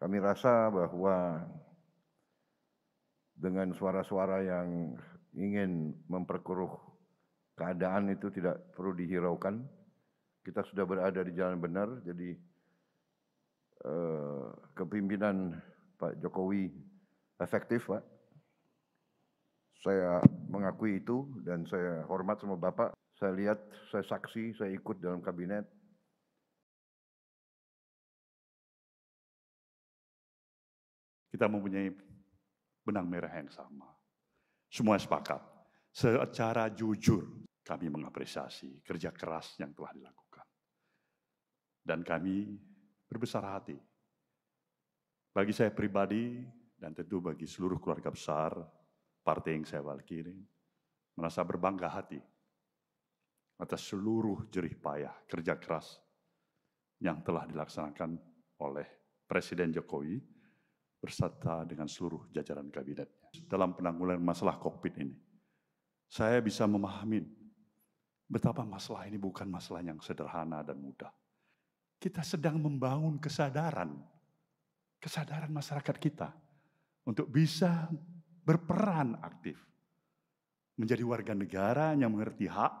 Kami rasa bahwa dengan suara-suara yang ingin memperkeruh keadaan itu tidak perlu dihiraukan. Kita sudah berada di jalan benar, jadi eh, kepimpinan Pak Jokowi efektif, Pak. Saya mengakui itu dan saya hormat sama Bapak. Saya lihat, saya saksi, saya ikut dalam kabinet. kita mempunyai benang merah yang sama. Semua sepakat. Secara jujur kami mengapresiasi kerja keras yang telah dilakukan. Dan kami berbesar hati. Bagi saya pribadi dan tentu bagi seluruh keluarga besar, partai yang saya wakili, merasa berbangga hati atas seluruh jerih payah kerja keras yang telah dilaksanakan oleh Presiden Jokowi berserta dengan seluruh jajaran kabinetnya. Dalam penanggulangan masalah kokpit ini, saya bisa memahami betapa masalah ini bukan masalah yang sederhana dan mudah. Kita sedang membangun kesadaran, kesadaran masyarakat kita untuk bisa berperan aktif menjadi warga negara yang mengerti hak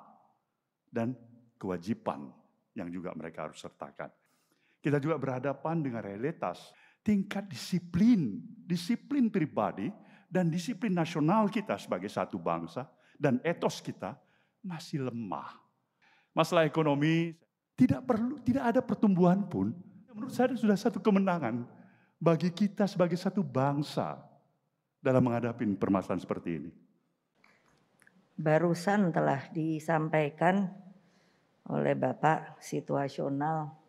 dan kewajiban yang juga mereka harus sertakan. Kita juga berhadapan dengan realitas tingkat disiplin, disiplin pribadi dan disiplin nasional kita sebagai satu bangsa dan etos kita masih lemah. Masalah ekonomi tidak perlu tidak ada pertumbuhan pun menurut saya sudah satu kemenangan bagi kita sebagai satu bangsa dalam menghadapi permasalahan seperti ini. Barusan telah disampaikan oleh Bapak situasional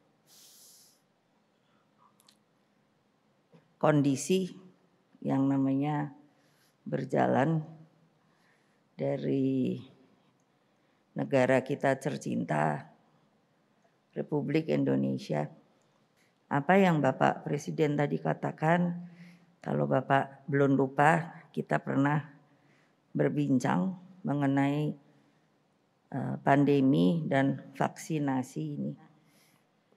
kondisi yang namanya berjalan dari negara kita tercinta Republik Indonesia. Apa yang Bapak Presiden tadi katakan, kalau Bapak belum lupa, kita pernah berbincang mengenai eh, pandemi dan vaksinasi ini.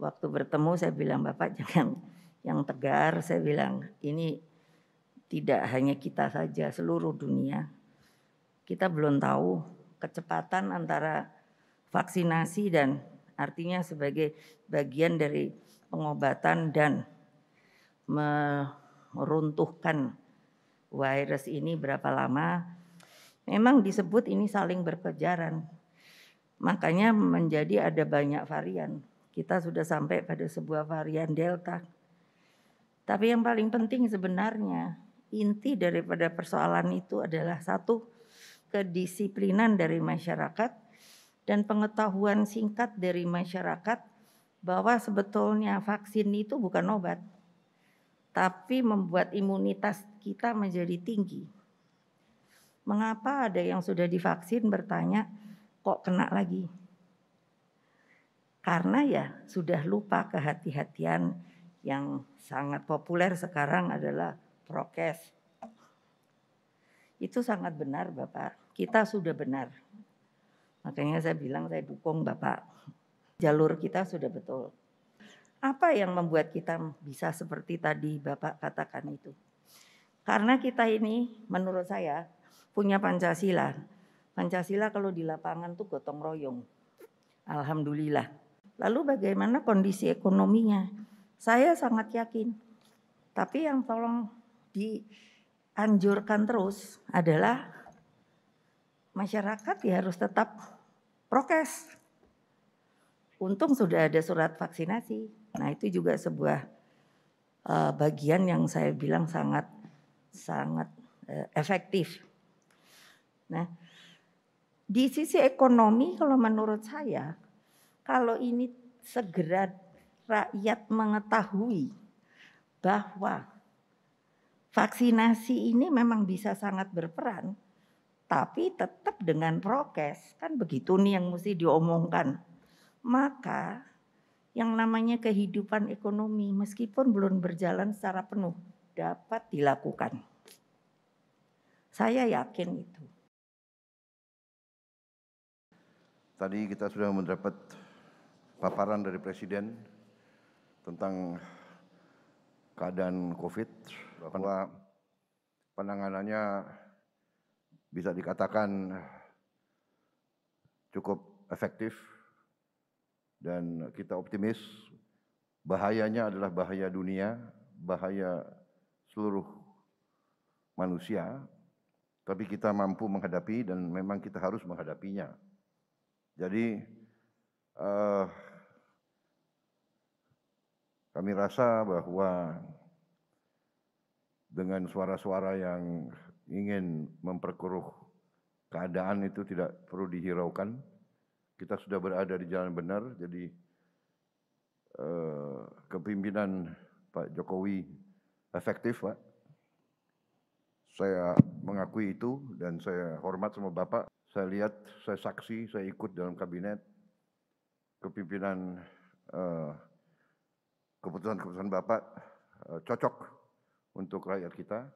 Waktu bertemu saya bilang Bapak jangan yang tegar saya bilang ini tidak hanya kita saja seluruh dunia kita belum tahu kecepatan antara vaksinasi dan artinya sebagai bagian dari pengobatan dan meruntuhkan virus ini berapa lama memang disebut ini saling berkejaran makanya menjadi ada banyak varian kita sudah sampai pada sebuah varian delta tapi yang paling penting sebenarnya inti daripada persoalan itu adalah satu kedisiplinan dari masyarakat dan pengetahuan singkat dari masyarakat bahwa sebetulnya vaksin itu bukan obat tapi membuat imunitas kita menjadi tinggi. Mengapa ada yang sudah divaksin bertanya kok kena lagi? Karena ya sudah lupa kehati-hatian yang sangat populer sekarang adalah prokes. Itu sangat benar Bapak, kita sudah benar. Makanya saya bilang saya dukung Bapak, jalur kita sudah betul. Apa yang membuat kita bisa seperti tadi Bapak katakan itu? Karena kita ini menurut saya punya Pancasila. Pancasila kalau di lapangan tuh gotong royong. Alhamdulillah. Lalu bagaimana kondisi ekonominya? Saya sangat yakin. Tapi yang tolong dianjurkan terus adalah masyarakat ya harus tetap prokes. Untung sudah ada surat vaksinasi. Nah itu juga sebuah uh, bagian yang saya bilang sangat sangat uh, efektif. Nah di sisi ekonomi kalau menurut saya kalau ini segera rakyat mengetahui bahwa vaksinasi ini memang bisa sangat berperan, tapi tetap dengan prokes, kan begitu nih yang mesti diomongkan. Maka yang namanya kehidupan ekonomi meskipun belum berjalan secara penuh dapat dilakukan. Saya yakin itu. Tadi kita sudah mendapat paparan dari Presiden tentang keadaan COVID bahwa penanganannya bisa dikatakan cukup efektif dan kita optimis bahayanya adalah bahaya dunia, bahaya seluruh manusia, tapi kita mampu menghadapi dan memang kita harus menghadapinya. Jadi uh, kami rasa bahwa dengan suara-suara yang ingin memperkeruh keadaan itu tidak perlu dihiraukan. Kita sudah berada di jalan benar, jadi eh, kepimpinan Pak Jokowi efektif, Pak. Saya mengakui itu dan saya hormat sama Bapak. Saya lihat, saya saksi, saya ikut dalam kabinet kepimpinan eh, keputusan-keputusan Bapak eh, cocok untuk rakyat kita.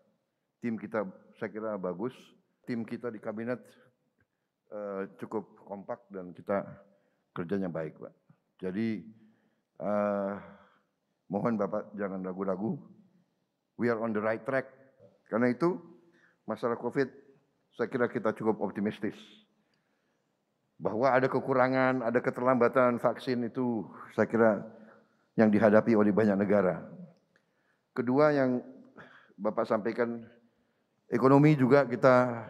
Tim kita saya kira bagus, tim kita di kabinet eh, cukup kompak dan kita kerjanya baik, Pak. Jadi uh, mohon Bapak jangan ragu-ragu. We are on the right track. Karena itu masalah Covid saya kira kita cukup optimistis bahwa ada kekurangan, ada keterlambatan vaksin itu saya kira yang dihadapi oleh banyak negara. Kedua yang Bapak sampaikan ekonomi juga kita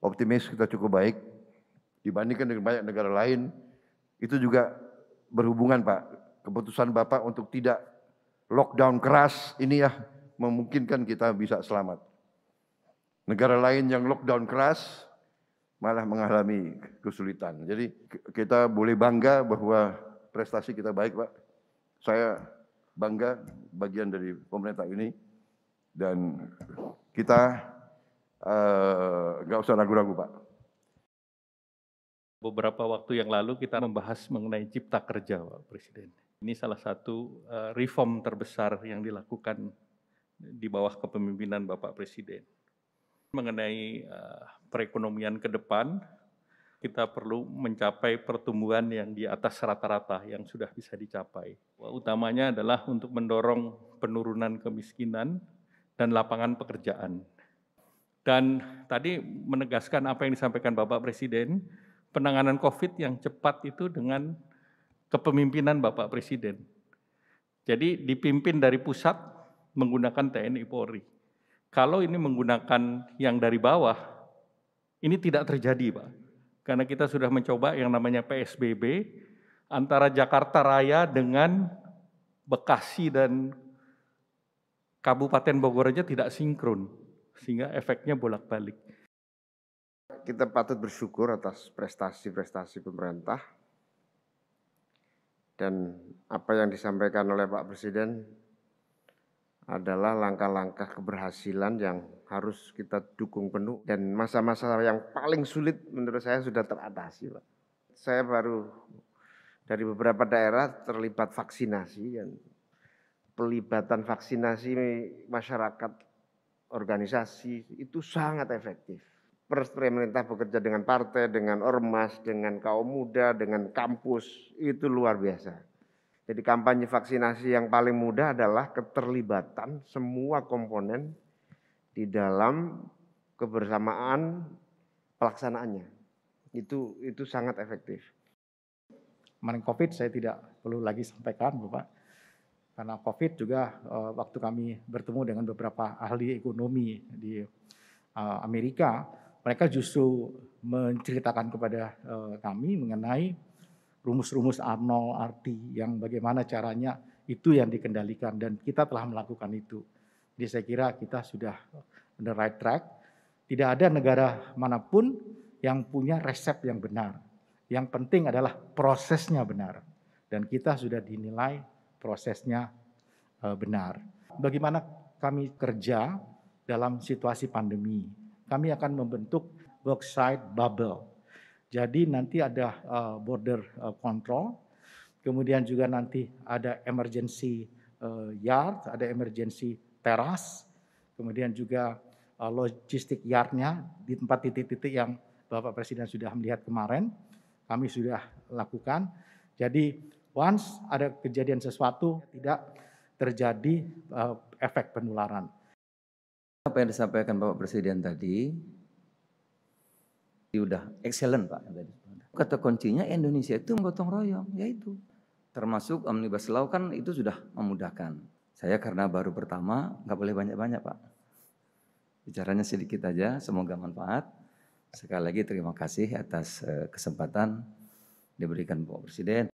optimis kita cukup baik dibandingkan dengan banyak negara lain. Itu juga berhubungan Pak. Keputusan Bapak untuk tidak lockdown keras ini ya memungkinkan kita bisa selamat. Negara lain yang lockdown keras malah mengalami kesulitan. Jadi kita boleh bangga bahwa prestasi kita baik Pak. Saya bangga bagian dari pemerintah ini dan kita eh, nggak uh, usah ragu-ragu Pak. Beberapa waktu yang lalu kita membahas mengenai cipta kerja Pak Presiden. Ini salah satu uh, reform terbesar yang dilakukan di bawah kepemimpinan Bapak Presiden. Mengenai uh, perekonomian ke depan, kita perlu mencapai pertumbuhan yang di atas rata-rata yang sudah bisa dicapai. Utamanya adalah untuk mendorong penurunan kemiskinan dan lapangan pekerjaan. Dan tadi menegaskan apa yang disampaikan Bapak Presiden, penanganan COVID yang cepat itu dengan kepemimpinan Bapak Presiden. Jadi dipimpin dari pusat menggunakan TNI Polri. Kalau ini menggunakan yang dari bawah, ini tidak terjadi, Pak karena kita sudah mencoba yang namanya PSBB antara Jakarta Raya dengan Bekasi dan Kabupaten Bogor aja tidak sinkron sehingga efeknya bolak-balik. Kita patut bersyukur atas prestasi-prestasi pemerintah dan apa yang disampaikan oleh Pak Presiden adalah langkah-langkah keberhasilan yang harus kita dukung penuh dan masa-masa yang paling sulit menurut saya sudah teratasi Pak. Saya baru dari beberapa daerah terlibat vaksinasi dan pelibatan vaksinasi masyarakat organisasi itu sangat efektif. Pemerintah bekerja dengan partai, dengan ormas, dengan kaum muda, dengan kampus itu luar biasa jadi kampanye vaksinasi yang paling mudah adalah keterlibatan semua komponen di dalam kebersamaan pelaksanaannya. Itu itu sangat efektif. Kemarin COVID saya tidak perlu lagi sampaikan Bapak. Karena COVID juga eh, waktu kami bertemu dengan beberapa ahli ekonomi di eh, Amerika, mereka justru menceritakan kepada eh, kami mengenai rumus-rumus 0 Arti, yang bagaimana caranya itu yang dikendalikan dan kita telah melakukan itu. Jadi saya kira kita sudah on the right track. Tidak ada negara manapun yang punya resep yang benar. Yang penting adalah prosesnya benar. Dan kita sudah dinilai prosesnya eh, benar. Bagaimana kami kerja dalam situasi pandemi. Kami akan membentuk worksite bubble jadi nanti ada uh, border uh, control, kemudian juga nanti ada emergency uh, yard, ada emergency teras, kemudian juga uh, logistik yardnya di tempat titik-titik yang Bapak Presiden sudah melihat kemarin, kami sudah lakukan. Jadi once ada kejadian sesuatu tidak terjadi uh, efek penularan. Apa yang disampaikan Bapak Presiden tadi dia udah excellent Pak. tadi. Kata kuncinya Indonesia itu gotong royong, yaitu termasuk omnibus law kan itu sudah memudahkan. Saya karena baru pertama nggak boleh banyak-banyak Pak. Bicaranya sedikit aja, semoga manfaat. Sekali lagi terima kasih atas eh, kesempatan diberikan Bapak Presiden.